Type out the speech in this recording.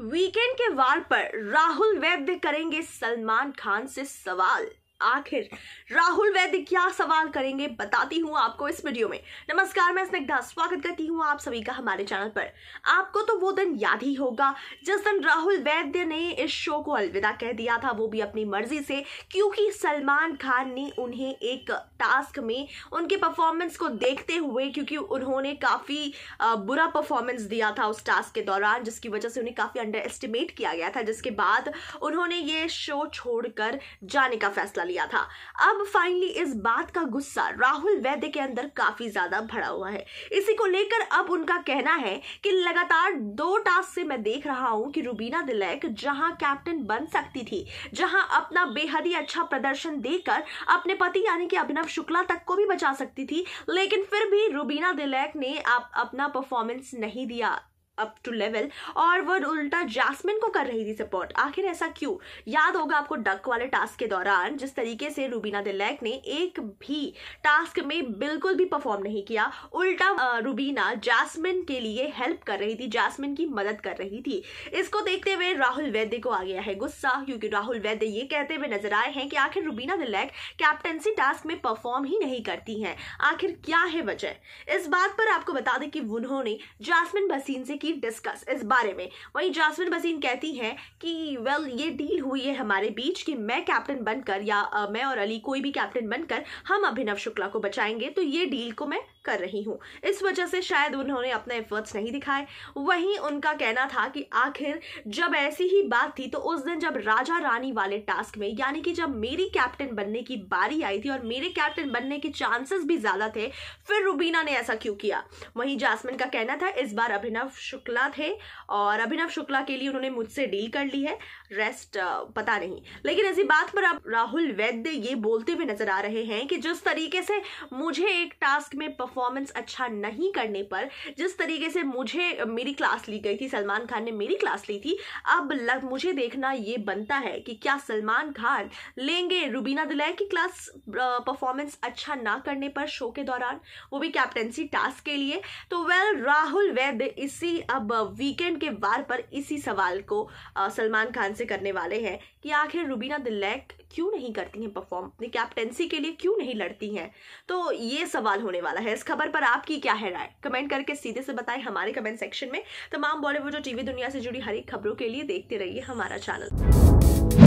weekend के वार पर राहुल वैद्य करेंगे सलमान खान से सवाल आखिर राहुल वैद्य क्या सवाल करेंगे बताती हूँ आपको इस वीडियो में नमस्कार मैं स्निग्धा स्वागत करती हूँ आप सभी का हमारे चैनल पर आपको तो वो दिन याद ही होगा जिस दिन राहुल वैद्य ने इस शो को अलविदा कह दिया था वो भी अपनी मर्जी से क्योंकि सलमान खान ने उन्हें एक टास्क में उनके परफॉर्मेंस को देखते हुए क्योंकि उन्होंने काफ़ी बुरा परफॉर्मेंस दिया था उस टास्क के दौरान जिसकी वजह से उन्हें काफ़ी अंडर एस्टिमेट किया गया था जिसके बाद उन्होंने ये शो छोड़कर जाने का फैसला लिया था अब फाइनली इस बात का गुस्सा राहुल वैद्य के अंदर काफी ज्यादा भरा हुआ है इसी को लेकर अब उनका कहना है कि लगातार दो टास्क से मैं देख रहा हूं कि रूबीना दिलैक जहां कैप्टन बन सकती थी जहां अपना बेहद ही अच्छा प्रदर्शन देकर अपने पति यानी कि अभिनव शुक्ला तक को भी बचा सकती थी लेकिन फिर भी रूबीना दिलैक ने आप अपना परफॉर्मेंस नहीं दिया अप टू लेवल और वो उल्टा जैस्मिन को कर रही थी सपोर्ट आखिर ऐसा क्यों याद होगा आपको डक वाले टास्क के दौरान जिस तरीके से रूबीना दिलैक ने एक भी टास्क में बिल्कुल भी परफॉर्म नहीं किया उल्टा रूबीना जैस्मिन के लिए हेल्प कर रही थी जैस्मिन की मदद कर रही थी इसको देखते हुए राहुल वैद्य को आ गया है गुस्सा क्योंकि राहुल वैद्य ये कहते हुए नजर आए हैं कि आखिर रूबीना दिलैक कैप्टनसी टास्क में परफॉर्म ही नहीं करती हैं आखिर क्या है वजह इस बात पर आपको बता दें कि उन्होंने जासमिन भसीन से की डिस्कस इस बारे में वहीं जासमिन बसीन कहती हैं कि वेल ये डील हुई है हमारे बीच कि मैं कैप्टन बनकर या आ, मैं और अली कोई भी कैप्टन बनकर हम अभिनव शुक्ला को बचाएंगे तो ये डील को मैं कर रही हूँ इस वजह से शायद उन्होंने अपने एफर्ट्स नहीं दिखाए वहीं उनका कहना था कि आखिर जब ऐसी ही बात थी तो उस दिन जब राजा रानी वाले टास्क में यानी कि जब मेरी कैप्टन बनने की बारी आई थी और मेरे कैप्टन बनने के चांसेस भी ज्यादा थे फिर रूबीना ने ऐसा क्यों किया वहीं जासमिन का कहना था इस बार अभिनव शुक्ला थे और अभिनव शुक्ला के लिए उन्होंने मुझसे डील कर ली है रेस्ट पता नहीं लेकिन ऐसी बात पर अब राहुल वैद्य ये बोलते हुए नजर आ रहे हैं कि जिस तरीके से मुझे एक टास्क में परफॉर्मेंस अच्छा नहीं करने पर जिस तरीके से मुझे मेरी क्लास ली गई थी सलमान खान ने मेरी क्लास ली थी अब लग मुझे देखना ये बनता है कि क्या सलमान खान लेंगे रूबीना दिलय की क्लास परफॉर्मेंस अच्छा ना करने पर शो के दौरान वो भी कैप्टनसी टास्क के लिए तो वेल राहुल वैद्य इसी अब वीकेंड के वार पर इसी सवाल को सलमान खान से करने वाले हैं कि आखिर रुबीना दिलैक क्यों नहीं करती हैं परफॉर्म अपनी कैप्टेंसी के लिए क्यों नहीं लड़ती हैं तो ये सवाल होने वाला है इस खबर पर आपकी क्या है राय कमेंट करके सीधे से बताएं हमारे कमेंट सेक्शन में तमाम बॉलीवुड और टीवी दुनिया से जुड़ी हर एक खबरों के लिए देखते रहिए हमारा चैनल